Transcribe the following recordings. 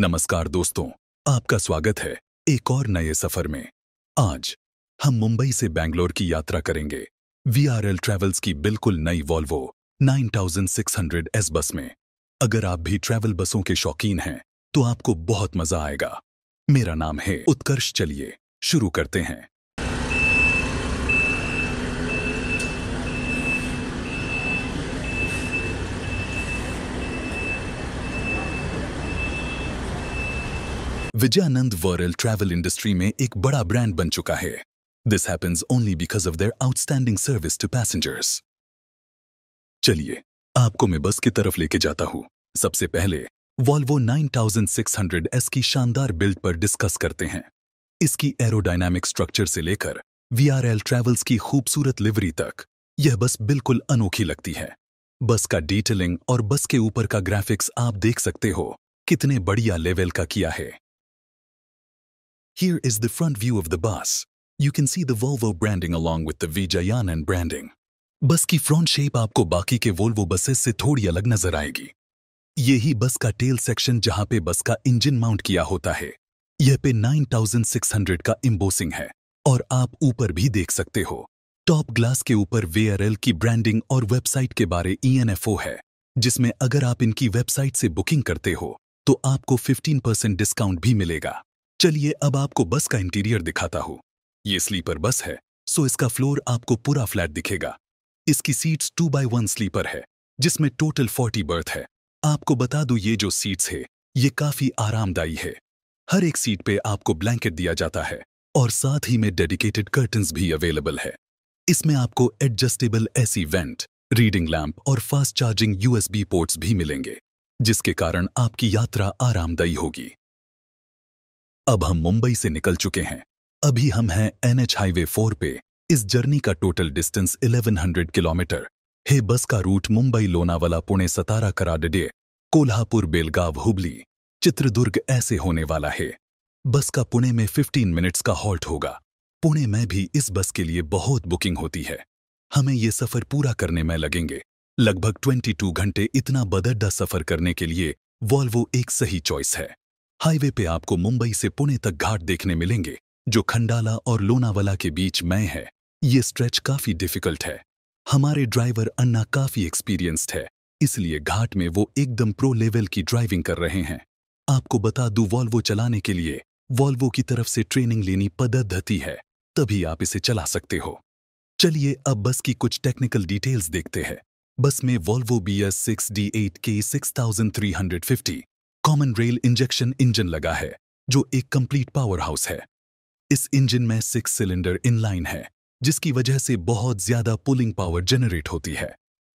नमस्कार दोस्तों आपका स्वागत है एक और नए सफर में आज हम मुंबई से बैंगलोर की यात्रा करेंगे वी आर एल ट्रेवल्स की बिल्कुल नई वॉल्वो 9600 एस बस में अगर आप भी ट्रैवल बसों के शौकीन हैं तो आपको बहुत मजा आएगा मेरा नाम है उत्कर्ष चलिए शुरू करते हैं विजयानंद वर्ल ट्रैवल इंडस्ट्री में एक बड़ा ब्रांड बन चुका है this happens only because of their outstanding service to passengers चलिए आपको मैं बस की तरफ लेके जाता हूं सबसे पहले वॉल्वो 9600 एस की शानदार बिल्ड पर डिस्कस करते हैं इसकी एरोडायनामिक स्ट्रक्चर से लेकर वीआरएल ट्रैवल्स की खूबसूरत लिवरी तक यह बस बिल्कुल अनोखी लगती है बस का डिटेलिंग और बस के ऊपर का ग्राफिक्स आप देख सकते हो कितने बढ़िया लेवल का किया है Here is the front view of the bus. You can see the Volvo branding along with the Vijayanan branding. बस की फ्रंट शेप आपको बाकी के वोल्वो बसेस से थोड़ी अलग नजर आएगी ये ही बस का टेल सेक्शन जहां पे बस का इंजन माउंट किया होता है यह पे 9600 का इम्बोसिंग है और आप ऊपर भी देख सकते हो टॉप ग्लास के ऊपर वेआरएल की ब्रांडिंग और वेबसाइट के बारे ईएनएफओ e है जिसमें अगर आप इनकी वेबसाइट से बुकिंग करते हो तो आपको 15% डिस्काउंट भी मिलेगा चलिए अब आपको बस का इंटीरियर दिखाता हूं ये स्लीपर बस है सो इसका फ्लोर आपको पूरा फ्लैट दिखेगा इसकी seats two by one sleeper है जिसमें टोटल फोर्टी बर्थ है आपको बता दू ये जो सीट्स है ये काफी आरामदायी है हर एक सीट पे आपको ब्लैंकेट दिया जाता है और साथ ही में डेडिकेटेड कर्टन्स भी अवेलेबल है इसमें आपको adjustable AC vent reading lamp और फास्ट चार्जिंग यूएसबी पोर्ट्स भी मिलेंगे जिसके कारण आपकी यात्रा आरामदायी होगी अब हम मुंबई से निकल चुके हैं अभी हम हैं एनएच हाईवे फोर पे इस जर्नी का टोटल डिस्टेंस 1100 किलोमीटर हे बस का रूट मुंबई लोनावाला पुणे सतारा कराडडे कोल्हापुर बेलगाव हुबली चित्रदुर्ग ऐसे होने वाला है बस का पुणे में 15 मिनट्स का हॉल्ट होगा पुणे में भी इस बस के लिए बहुत बुकिंग होती है हमें ये सफर पूरा करने में लगेंगे लगभग 22 घंटे इतना बदड्डा सफर करने के लिए वॉल्वो एक सही चॉइस है हाईवे पे आपको मुंबई से पुणे तक घाट देखने मिलेंगे जो खंडाला और लोनावाला के बीच में है ये स्ट्रेच काफी डिफिकल्ट है हमारे ड्राइवर अन्ना काफी एक्सपीरियंस्ड है इसलिए घाट में वो एकदम प्रो लेवल की ड्राइविंग कर रहे हैं आपको बता दू वॉल्वो चलाने के लिए वॉल्वो की तरफ से ट्रेनिंग लेनी पद्धति है तभी आप इसे चला सकते हो चलिए अब बस की कुछ टेक्निकल डिटेल्स देखते हैं बस में Volvo B S six D eight K six thousand three hundred fifty common rail injection engine लगा है जो एक कंप्लीट पावर हाउस है इस इंजन में सिक्स सिलेंडर इनलाइन है जिसकी वजह से बहुत ज्यादा पुलिंग पावर जनरेट होती है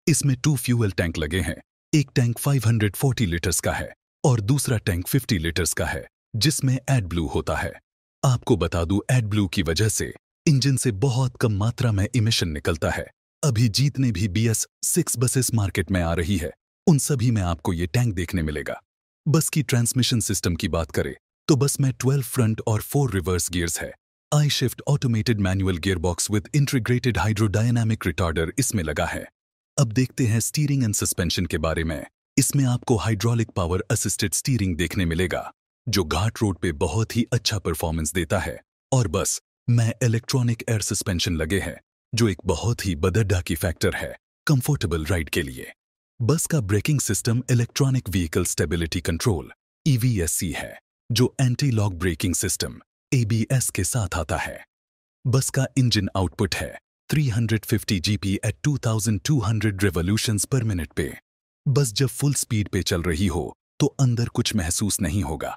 इसमें टू फ्यूएल टैंक लगे हैं एक टैंक 540 लीटर्स का है और दूसरा टैंक 50 लीटर्स का है जिसमें एड ब्लू होता है आपको बता दू एड ब्लू की वजह से इंजन से बहुत कम मात्रा में इमिशन निकलता है अभी जीतने भी B S six buses market में आ रही है उन सभी में आपको ये टैंक देखने मिलेगा बस की ट्रांसमिशन सिस्टम की बात करें तो बस में 12 फ्रंट और 4 रिवर्स गियर्स है I shift automated manual gearbox with integrated hydrodynamic retarder इसमें लगा है अब देखते हैं स्टीयरिंग एंड सस्पेंशन के बारे में इसमें आपको हाइड्रोलिक पावर असिस्टेड स्टीयरिंग देखने मिलेगा जो घाट रोड पे बहुत ही अच्छा परफॉर्मेंस देता है और बस में इलेक्ट्रॉनिक एयर सस्पेंशन लगे हैं जो एक बहुत ही बदड्डा की फैक्टर है कंफर्टेबल राइड के लिए बस का braking system electronic vehicle stability control EVSC e है जो anti lock braking system ABS के साथ आता है बस का इंजन आउटपुट है 350 GP at 2200 revolutions per minute पे बस जब फुल स्पीड पे चल रही हो तो अंदर कुछ महसूस नहीं होगा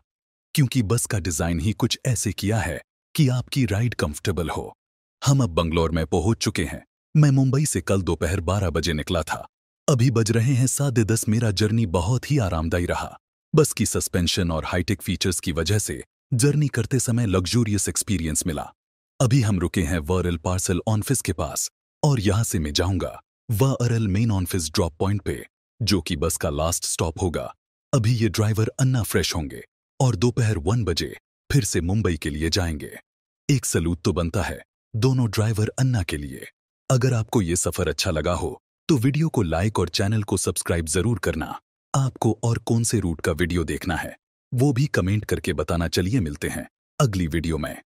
क्योंकि बस का डिजाइन ही कुछ ऐसे किया है कि आपकी राइड कंफर्टेबल हो हम अब बंगलोर में पहुंच चुके हैं मैं मुंबई से कल दोपहर 12 बजे निकला था अभी बज रहे हैं साढ़े दस मेरा जर्नी बहुत ही आरामदायी रहा बस की सस्पेंशन और हाईटेक फीचर्स की वजह से जर्नी करते समय लग्जूरियस एक्सपीरियंस मिला अभी हम रुके हैं वरल पार्सल ऑनफिस के पास और यहां से मैं जाऊंगा व अरल मेन ऑनफिस ड्रॉप पॉइंट पे जो कि बस का लास्ट स्टॉप होगा अभी ये ड्राइवर अन्ना फ्रेश होंगे और दोपहर वन बजे फिर से मुंबई के लिए जाएंगे एक सलूट तो बनता है दोनों ड्राइवर अन्ना के लिए अगर आपको ये सफर अच्छा लगा हो तो वीडियो को लाइक और चैनल को सब्सक्राइब जरूर करना आपको और कौन से रूट का वीडियो देखना है वो भी कमेंट करके बताना चलिए मिलते हैं अगली वीडियो में